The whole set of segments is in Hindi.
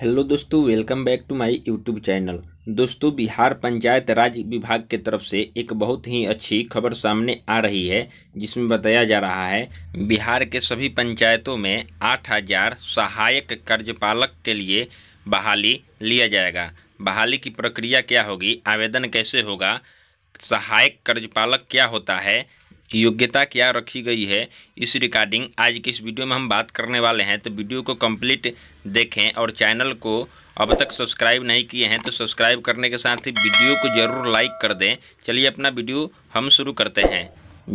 हेलो दोस्तों welcome back to my YouTube channel दोस्तों बिहार पंचायत राज विभाग के तरफ से एक बहुत ही अच्छी खबर सामने आ रही है जिसमें बताया जा रहा है बिहार के सभी पंचायतों में 8000 सहायक कार्यपालक के लिए बहाली लिया जाएगा बहाली की प्रक्रिया क्या होगी आवेदन कैसे होगा सहायक कर्जपालक क्या होता है योग्यता क्या रखी गई है इस रिकॉर्डिंग आज की इस वीडियो में हम बात करने वाले हैं तो वीडियो को कंप्लीट देखें और चैनल को अब तक सब्सक्राइब नहीं किए हैं तो सब्सक्राइब करने के साथ ही वीडियो को ज़रूर लाइक कर दें चलिए अपना वीडियो हम शुरू करते हैं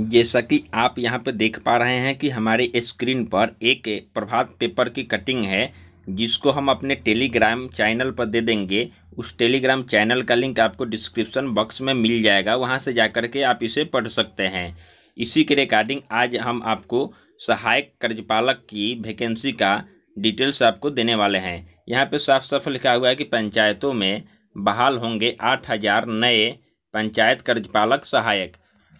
जैसा कि आप यहाँ पर देख पा रहे हैं कि हमारे स्क्रीन पर एक प्रभात पेपर की कटिंग है जिसको हम अपने टेलीग्राम चैनल पर दे देंगे उस टेलीग्राम चैनल का लिंक आपको डिस्क्रिप्शन बॉक्स में मिल जाएगा वहाँ से जाकर के आप इसे पढ़ सकते हैं इसी के रिगार्डिंग आज हम आपको सहायक कार्यपालक की वैकेंसी का डिटेल्स आपको देने वाले हैं यहाँ पे साफ साफ लिखा हुआ है कि पंचायतों में बहाल होंगे आठ हज़ार नए पंचायत कर्जपालक सहायक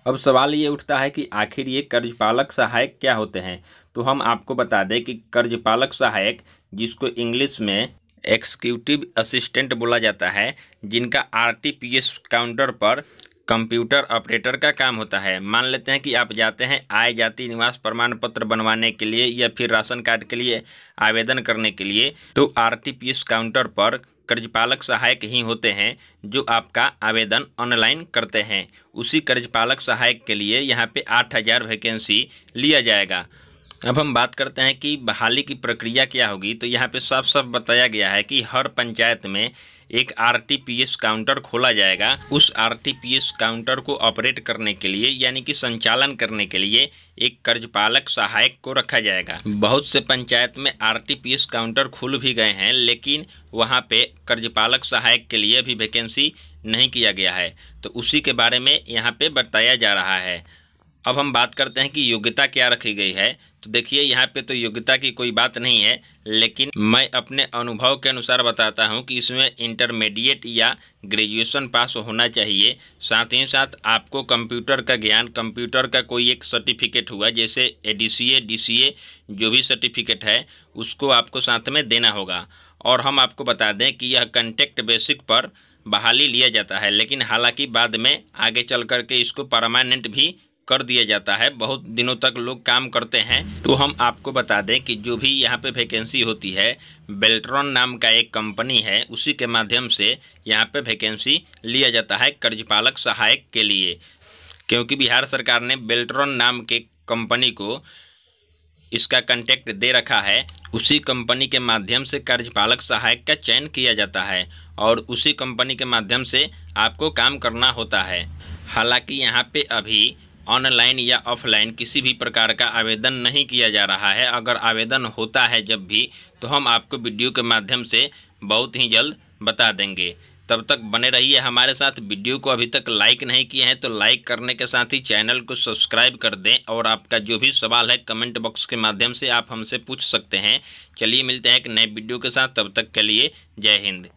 अब सवाल ये उठता है कि आखिर ये कर्जपालक सहायक क्या होते हैं तो हम आपको बता दें कि कर्जपालक सहायक जिसको इंग्लिश में एक्सक्यूटिव असिस्टेंट बोला जाता है जिनका आर काउंटर पर कंप्यूटर ऑपरेटर का काम होता है मान लेते हैं कि आप जाते हैं आय जाति निवास प्रमाण पत्र बनवाने के लिए या फिर राशन कार्ड के लिए आवेदन करने के लिए तो आरटीपीएस काउंटर पर कर्जपालक सहायक ही होते हैं जो आपका आवेदन ऑनलाइन करते हैं उसी कर्जपालक सहायक के लिए यहाँ पे आठ हज़ार वैकेंसी लिया जाएगा अब हम बात करते हैं कि बहाली की प्रक्रिया क्या होगी तो यहाँ पे साफ साफ बताया गया है कि हर पंचायत में एक आरटीपीएस काउंटर खोला जाएगा उस आरटीपीएस काउंटर को ऑपरेट करने के लिए यानी कि संचालन करने के लिए एक कर्जपालक सहायक को रखा जाएगा बहुत से पंचायत में आरटीपीएस काउंटर खुल भी गए हैं लेकिन वहाँ पे कर्जपालक सहायक के लिए भी वैकेंसी नहीं किया गया है तो उसी के बारे में यहाँ पे बताया जा रहा है अब हम बात करते हैं कि योग्यता क्या रखी गई है तो देखिए यहाँ पे तो योग्यता की कोई बात नहीं है लेकिन मैं अपने अनुभव के अनुसार बताता हूँ कि इसमें इंटरमीडिएट या ग्रेजुएशन पास होना चाहिए साथ ही साथ आपको कंप्यूटर का ज्ञान कंप्यूटर का कोई एक सर्टिफिकेट हुआ जैसे ए डी जो भी सर्टिफिकेट है उसको आपको साथ में देना होगा और हम आपको बता दें कि यह कंटेक्ट बेसिक पर बहाली लिया जाता है लेकिन हालांकि बाद में आगे चल करके इसको परमानेंट भी कर दिया जाता है बहुत दिनों तक लोग काम करते हैं तो हम आपको बता दें कि जो भी यहाँ पे वैकेंसी होती है बेल्ट्रॉन नाम का एक कंपनी है उसी के माध्यम से यहाँ पे वैकेंसी लिया जाता है कर्जपालक सहायक के लिए क्योंकि बिहार सरकार ने बेल्ट्रॉन नाम के कंपनी को इसका कंटेक्ट दे रखा है उसी कंपनी के माध्यम से कर्जपालक सहायक का चयन किया जाता है और उसी कंपनी के माध्यम से आपको काम करना होता है हालांकि यहाँ पे अभी ऑनलाइन या ऑफलाइन किसी भी प्रकार का आवेदन नहीं किया जा रहा है अगर आवेदन होता है जब भी तो हम आपको वीडियो के माध्यम से बहुत ही जल्द बता देंगे तब तक बने रहिए हमारे साथ वीडियो को अभी तक लाइक नहीं किए हैं तो लाइक करने के साथ ही चैनल को सब्सक्राइब कर दें और आपका जो भी सवाल है कमेंट बॉक्स के माध्यम से आप हमसे पूछ सकते हैं चलिए मिलते हैं एक नए वीडियो के साथ तब तक के लिए जय हिंद